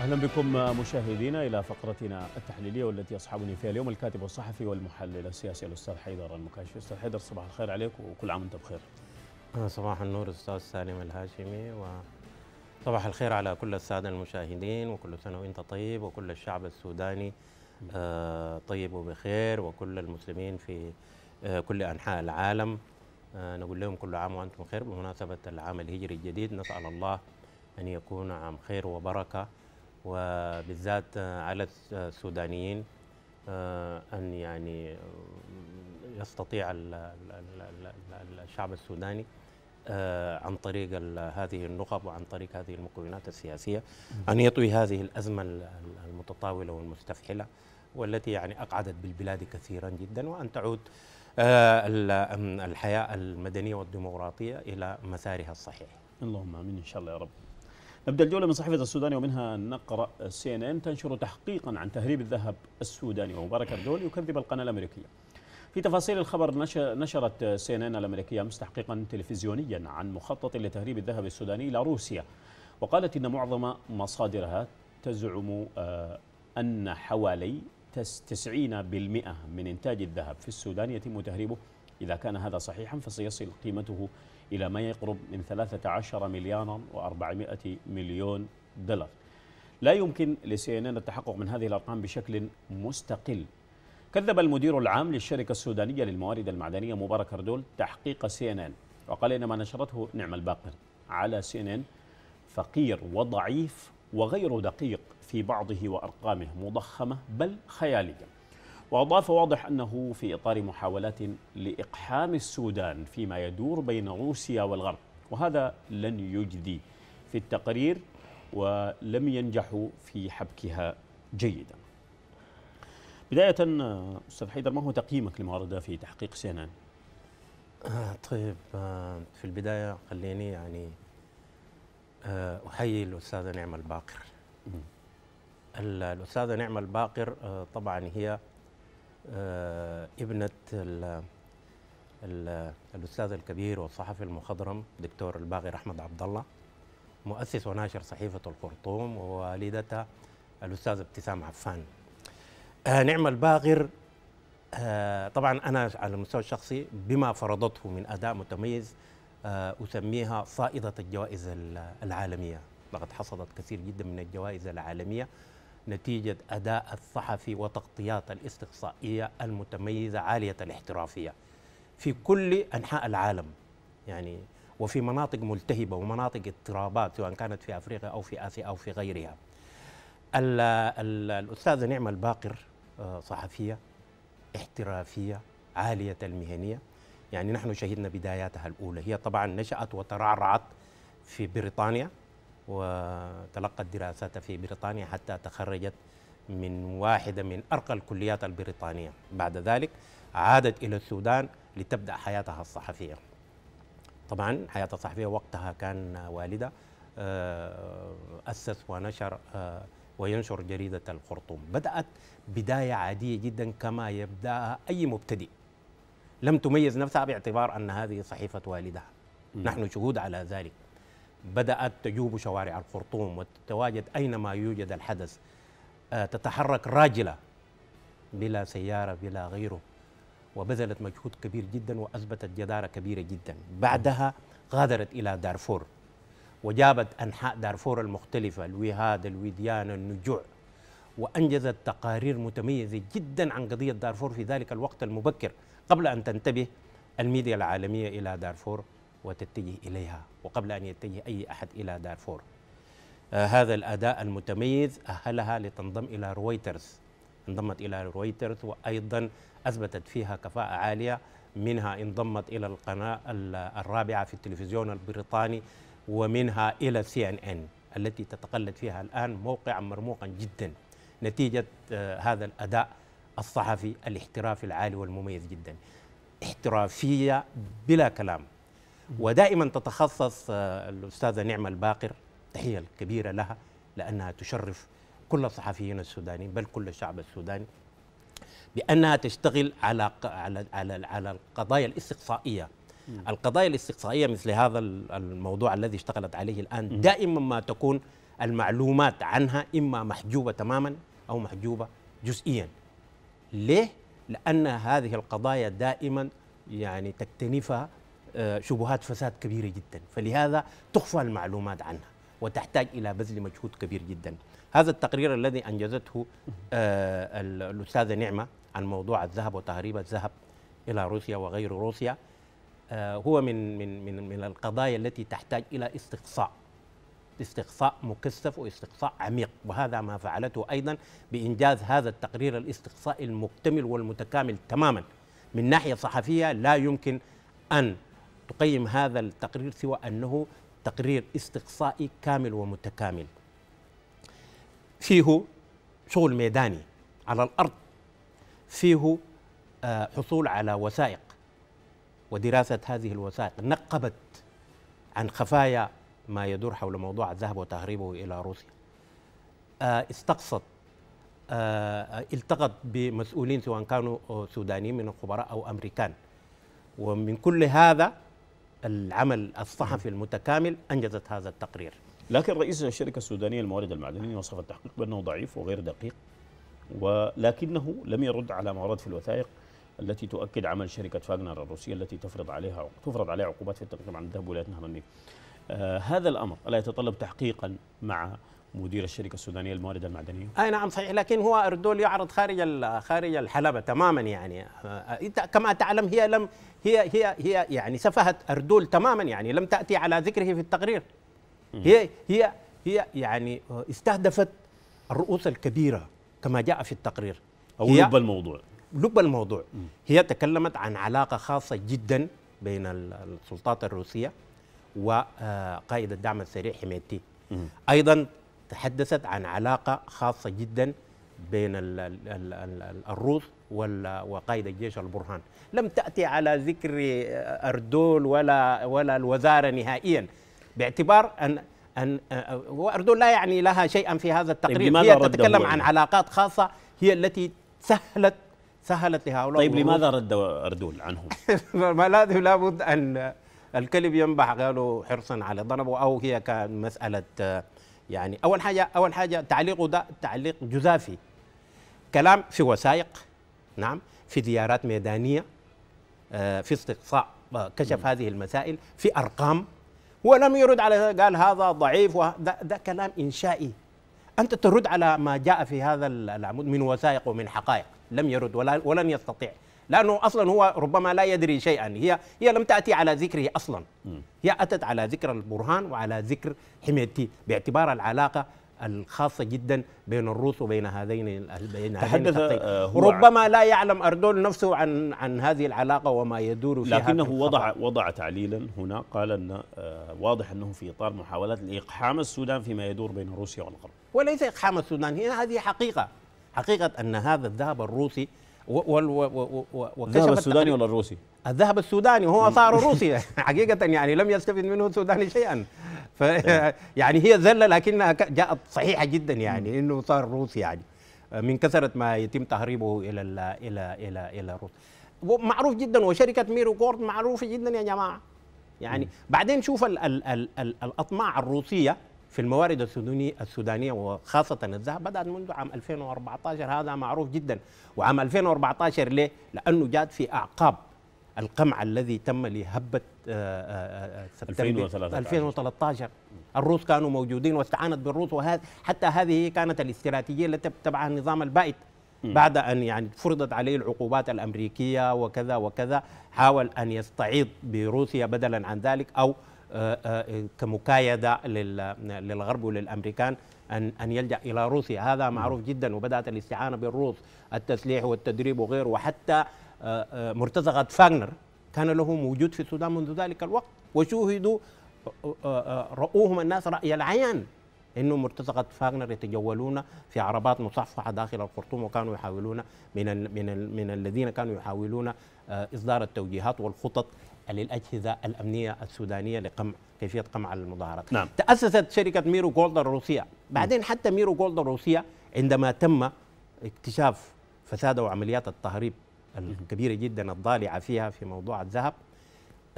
اهلا بكم مشاهدينا الى فقرتنا التحليليه والتي يصحبني فيها اليوم الكاتب والصحفي والمحلل السياسي الاستاذ حيدر المكاشفي استاذ حيدر صباح الخير عليك وكل عام وانت بخير. آه، صباح النور استاذ سالم الهاشمي وصباح الخير على كل الساده المشاهدين وكل سنه وانت طيب وكل الشعب السوداني آه، طيب وبخير وكل المسلمين في آه، كل انحاء العالم نقول لهم كل عام وانتم بخير بمناسبه العام الهجري الجديد نسال الله ان يكون عام خير وبركه وبالذات آه، على آه، السودانيين آه، أن يعني يستطيع الشعب السوداني عن طريق هذه النخب وعن طريق هذه المكونات السياسية أن يطوي هذه الأزمة المتطاولة والمستفحلة والتي يعني أقعدت بالبلاد كثيرا جدا وأن تعود الحياة المدنية والديمقراطية إلى مسارها الصحيح اللهم آمين إن شاء الله يا رب نبدأ الجولة من صحيفة السودان ومنها نقرأ سي ان ان تنشر تحقيقا عن تهريب الذهب السوداني ومبارك الدول يكذب القناة الأمريكية في تفاصيل الخبر نشرت سي ان ان الأمريكية أمس تحقيقا تلفزيونيا عن مخطط لتهريب الذهب السوداني إلى روسيا وقالت إن معظم مصادرها تزعم آه، أن حوالي 90% من إنتاج الذهب في السودان يتم تهريبه إذا كان هذا صحيحا فسيصل قيمته إلى ما يقرب من 13 مليارا و400 مليون دولار لا يمكن لسي ان التحقق من هذه الأرقام بشكل مستقل كذب المدير العام للشركة السودانية للموارد المعدنية مبارك أردول تحقيق سي ان ان وقال إن ما نشرته نعم الباقر على سي ان ان فقير وضعيف وغير دقيق في بعضه وأرقامه مضخمة بل خيالية وأضاف واضح أنه في إطار محاولات لإقحام السودان فيما يدور بين روسيا والغرب وهذا لن يجدي في التقرير ولم ينجحوا في حبكها جيدا بداية أستاذ حيدر ما هو تقييمك لما ورد في تحقيق سينان؟ آه، طيب آه، في البداية خليني يعني آه، أحيي الأستاذة نعمة الباقر الأستاذة نعمة الباقر طبعا هي آه، ابنه الاستاذ الكبير والصحفي المخضرم دكتور الباغي احمد عبد الله مؤسس وناشر صحيفه الخرطوم ووالدتها الاستاذ ابتسام عفان آه، نعمه الباغر آه، طبعا انا على المستوى الشخصي بما فرضته من اداء متميز اسميها صائده الجوائز العالميه لقد حصدت كثير جدا من الجوائز العالميه نتيجة أداء الصحفي وتغطيات الاستقصائية المتميزة عالية الاحترافية في كل أنحاء العالم يعني وفي مناطق ملتهبة ومناطق اضطرابات سواء كانت في أفريقيا أو في آسيا أو في غيرها الأستاذة نعمة الباقر آه، صحفية احترافية عالية المهنية يعني نحن شهدنا بداياتها الأولى هي طبعا نشأت وترعرعت في بريطانيا وتلقت دراساتها في بريطانيا حتى تخرجت من واحدة من أرقى الكليات البريطانية بعد ذلك عادت إلى السودان لتبدأ حياتها الصحفية طبعا حياة الصحفية وقتها كان والدها آه، أسس ونشر آه، وينشر جريدة الخرطوم بدأت بداية عادية جدا كما يبدأها أي مبتدئ لم تميز نفسها باعتبار أن هذه صحيفة والدها نحن شهود على ذلك بدأت تجوب شوارع الخرطوم وتتواجد أينما يوجد الحدث آه، تتحرك راجلة بلا سيارة بلا غيره وبذلت مجهود كبير جدا وأثبتت جدارة كبيرة جدا بعدها غادرت إلى دارفور وجابت أنحاء دارفور المختلفة الوهاد الوديان النجوع وأنجزت تقارير متميزة جدا عن قضية دارفور في ذلك الوقت المبكر قبل أن تنتبه الميديا العالمية إلى دارفور وتتجه إليها وقبل أن يتجه أي أحد إلى دارفور آه هذا الأداء المتميز أهلها لتنضم إلى رويترز انضمت إلى رويترز وأيضا أثبتت فيها كفاءة عالية منها انضمت إلى القناة الرابعة في التلفزيون البريطاني ومنها إلى سي إن إن التي تتقلد فيها الآن موقعا مرموقا جدا نتيجة آه هذا الأداء الصحفي الاحترافي العالي والمميز جدا احترافية بلا كلام ودائما تتخصص آه، الأستاذة نعمة الباقر تحية الكبيرة لها لأنها تشرف كل الصحفيين السودانيين بل كل الشعب السوداني بأنها تشتغل على على على, على القضايا الاستقصائية القضايا الاستقصائية مثل هذا الموضوع الذي اشتغلت عليه الآن دائما ما تكون المعلومات عنها إما محجوبة تماما أو محجوبة جزئيا ليه؟ لأن هذه القضايا دائما يعني تكتنفها آه، شبهات فساد كبيرة جدا فلهذا تخفى المعلومات عنها وتحتاج إلى بذل مجهود كبير جدا هذا التقرير الذي أنجزته آه، الأستاذة نعمة عن موضوع الذهب وتهريب الذهب إلى روسيا وغير روسيا آه، هو من من من من القضايا التي تحتاج الى استقصاء استقصاء مكثف واستقصاء عميق وهذا ما فعلته ايضا بانجاز هذا التقرير الاستقصائي المكتمل والمتكامل تماما من ناحيه صحفيه لا يمكن ان تقيم هذا التقرير سوى أنه تقرير استقصائي كامل ومتكامل فيه شغل ميداني على الأرض فيه آه، حصول على وثائق ودراسة هذه الوثائق نقبت عن خفايا ما يدور حول موضوع الذهب وتهريبه إلى روسيا آه، استقصت آه، التقط بمسؤولين سواء كانوا سودانيين من الخبراء أو أمريكان ومن كل هذا العمل الصحفي نعم. المتكامل أنجزت هذا التقرير لكن رئيس الشركة السودانية للموارد المعدنية وصف التحقيق بأنه ضعيف وغير دقيق ولكنه لم يرد على ما ورد في الوثائق التي تؤكد عمل شركة فاغنر الروسية التي تفرض عليها تفرض عليها عقوبات في التقرير عن الذهب ولايه نهر النيل. آه هذا الأمر ألا يتطلب تحقيقا مع مدير الشركه السودانيه للموارد المعدنيه اي نعم صحيح لكن هو اردول يعرض خارج خارج الحلبه تماما يعني آه، كما تعلم هي لم هي هي هي يعني سفهت اردول تماما يعني لم تاتي على ذكره في التقرير هي هي هي يعني استهدفت الرؤوس الكبيره كما جاء في التقرير او لب الموضوع لب الموضوع هي تكلمت عن علاقه خاصه جدا بين السلطات الروسيه وقائد آه، الدعم السريع حميتي ايضا تحدثت عن علاقة خاصة جدا بين الروس وقائد الجيش البرهان لم تأتي على ذكر أردول ولا, ولا الوزارة نهائيا باعتبار أن أن أه، أردول لا يعني لها شيئا في هذا طيب، التقرير هي تتكلم عن علاقات خاصة هي التي سهلت سهلت لهؤلاء طيب لماذا رد أردول عنهم؟ ما لازم لابد أن الكلب ينبح قالوا حرصا على ضربه أو هي كان مسألة يعني اول حاجه اول حاجه تعليقه ده تعليق جزافي كلام في وثائق نعم في زيارات ميدانيه آه، في استقصاء آه، كشف هذه المسائل في ارقام ولم يرد على قال هذا ضعيف ده, ده كلام انشائي انت ترد على ما جاء في هذا العمود من وثائق ومن حقائق لم يرد ولا ولن يستطيع لانه اصلا هو ربما لا يدري شيئا هي هي لم تاتي على ذكره اصلا هي اتت على ذكر البرهان وعلى ذكر حميتي باعتبار العلاقه الخاصة جدا بين الروس وبين هذين بين تحدث آه، هو ربما لا يعلم أردول نفسه عن عن هذه العلاقة وما يدور فيها لكنه في وضع وضع تعليلا هنا قال أن آه، واضح أنه في إطار محاولات لإقحام السودان فيما يدور بين روسيا والغرب وليس إقحام السودان هي هذه حقيقة حقيقة أن هذا الذهب الروسي الذهب السوداني ولا الروسي؟ الذهب السوداني وهو صار روسي حقيقة يعني لم يستفد منه السوداني شيئا ف يعني هي ذلة لكنها جاءت صحيحة جدا يعني انه صار روسي يعني من كثرة ما يتم تهريبه الى الى الى الى, إلى روسيا معروف جدا وشركة ميرو كورد معروفة جدا يا جماعة يعني بعدين شوف الـ الـ الـ الـ الأطماع الروسية في الموارد السودانية وخاصة الذهب بدأت منذ عام 2014 هذا معروف جدا وعام 2014 ليه؟ لأنه جات في أعقاب القمع الذي تم لهبة 2013, آه، 2013. آه، آه، الروس كانوا موجودين واستعانت بالروس وهذا حتى هذه كانت الاستراتيجية التي تبعها النظام البائد بعد أن يعني فرضت عليه العقوبات الأمريكية وكذا وكذا حاول أن يستعيض بروسيا بدلا عن ذلك أو آه، آه، كمكايده للغرب وللامريكان ان ان يلجا الى روسيا هذا معروف جدا وبدات الاستعانه بالروس التسليح والتدريب وغيره وحتى آه، مرتزقه فاغنر كان له موجود في السودان منذ ذلك الوقت وشوهدوا رؤوهم الناس راي العيان انه مرتزقه فاغنر يتجولون في عربات مصفحه داخل الخرطوم وكانوا يحاولون من من من الذين كانوا يحاولون اصدار التوجيهات والخطط للأجهزة الأمنية السودانية لقمع كيفية قمع المظاهرات نعم. تأسست شركة ميرو جولد الروسية بعدين حتى ميرو جولد الروسية عندما تم اكتشاف فساد وعمليات التهريب الكبيرة جدا الضالعة فيها في موضوع الذهب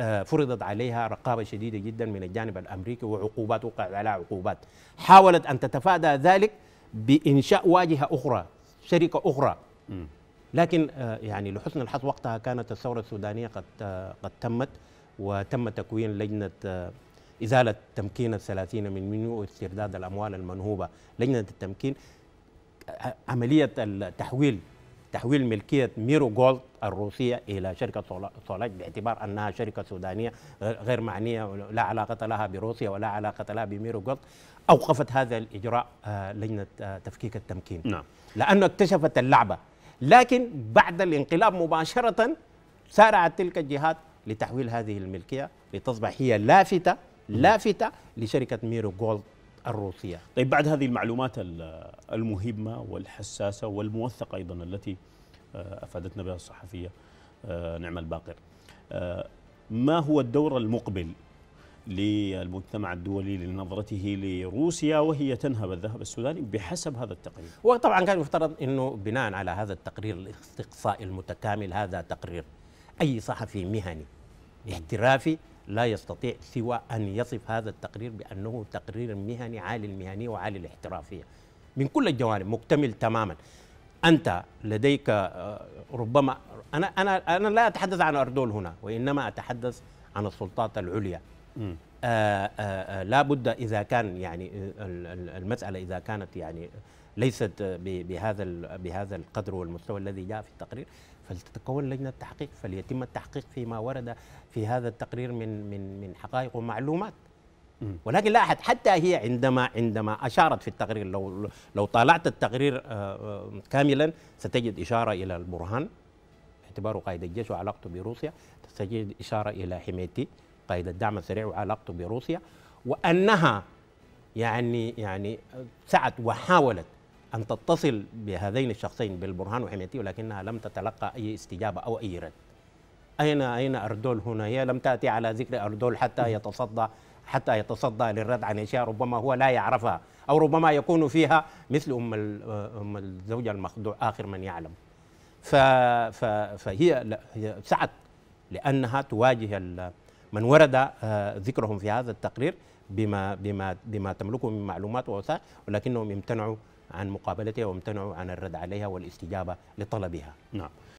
آه، فرضت عليها رقابة شديدة جدا من الجانب الأمريكي وعقوبات وقعت عليها عقوبات حاولت أن تتفادى ذلك بإنشاء واجهة أخرى شركة أخرى لكن آه، يعني لحسن الحظ وقتها كانت الثورة السودانية قد آه، قد تمت وتم تكوين لجنة آه، إزالة تمكين الثلاثين من منيو واسترداد الأموال المنهوبة لجنة التمكين عملية التحويل تحويل ملكية ميرو جولد الروسية إلى شركة سولاج باعتبار أنها شركة سودانية غير معنية لا علاقة لها بروسيا ولا علاقة لها بميرو جولد أوقفت هذا الإجراء لجنة تفكيك التمكين نعم. لأنه اكتشفت اللعبة لكن بعد الانقلاب مباشرة سارعت تلك الجهات لتحويل هذه الملكية لتصبح هي لافتة لافتة لشركة ميرو جولد الروسية طيب بعد هذه المعلومات المهمة والحساسة والموثقة أيضا التي آه، أفادتنا بها الصحفية آه، نعمة الباقر آه، ما هو الدور المقبل للمجتمع الدولي لنظرته لروسيا وهي تنهب الذهب السوداني بحسب هذا التقرير وطبعا كان يفترض أنه بناء على هذا التقرير الاستقصاء المتكامل هذا تقرير أي صحفي مهني احترافي لا يستطيع سوى أن يصف هذا التقرير بأنه تقرير مهني عالي المهنية وعالي الاحترافية من كل الجوانب مكتمل تماما أنت لديك آه، ربما أنا أنا أنا لا أتحدث عن أردول هنا وإنما أتحدث عن السلطات العليا آآ آه، آآ آه، آه، لا بد اذا كان يعني المساله اذا كانت يعني ليست بهذا بهذا القدر والمستوى الذي جاء في التقرير فلتتكون لجنه تحقيق فليتم التحقيق فيما ورد في هذا التقرير من من من حقائق ومعلومات ولكن لا احد حتى هي عندما عندما اشارت في التقرير لو لو طالعت التقرير كاملا ستجد اشاره الى البرهان اعتباره قائد الجيش وعلاقته بروسيا ستجد اشاره الى حميتي قائد إلى الدعم السريع وعلاقته بروسيا وأنها يعني يعني سعت وحاولت أن تتصل بهذين الشخصين بالبرهان وحميتي ولكنها لم تتلقى أي استجابة أو أي رد أين أين أردول هنا هي لم تأتي على ذكر أردول حتى يتصدى حتى يتصدى للرد عن أشياء ربما هو لا يعرفها أو ربما يكون فيها مثل أم أم الزوجة المخدوع آخر من يعلم ف ف فهي سعت لأنها تواجه من ورد آه، ذكرهم في هذا التقرير بما بما بما تملكه من معلومات ووثائق ولكنهم امتنعوا عن مقابلتها وامتنعوا عن الرد عليها والاستجابه لطلبها. نعم.